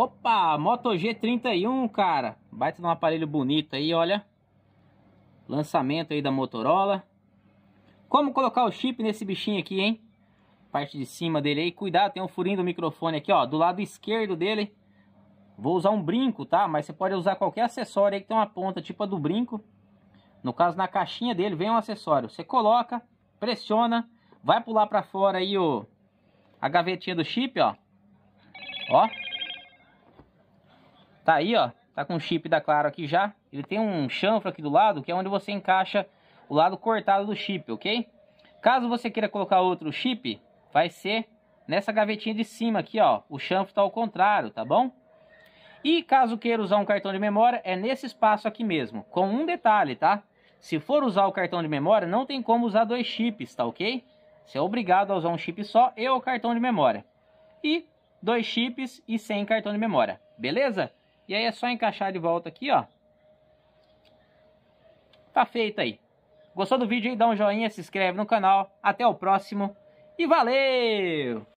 Opa, Moto G31, cara. Baita num aparelho bonito aí, olha. Lançamento aí da Motorola. Como colocar o chip nesse bichinho aqui, hein? Parte de cima dele aí. Cuidado, tem um furinho do microfone aqui, ó. Do lado esquerdo dele. Vou usar um brinco, tá? Mas você pode usar qualquer acessório aí que tem uma ponta, tipo a do brinco. No caso, na caixinha dele vem um acessório. Você coloca, pressiona, vai pular pra fora aí o... A gavetinha do chip, ó. Ó. Tá aí, ó. Tá com o chip da Claro aqui já. Ele tem um chanfro aqui do lado, que é onde você encaixa o lado cortado do chip, ok? Caso você queira colocar outro chip, vai ser nessa gavetinha de cima aqui, ó. O chanfro tá ao contrário, tá bom? E caso queira usar um cartão de memória, é nesse espaço aqui mesmo. Com um detalhe, tá? Se for usar o cartão de memória, não tem como usar dois chips, tá ok? Você é obrigado a usar um chip só e o cartão de memória. E dois chips e sem cartão de memória, beleza? E aí é só encaixar de volta aqui, ó. Tá feito aí. Gostou do vídeo? Dá um joinha, se inscreve no canal. Até o próximo e valeu!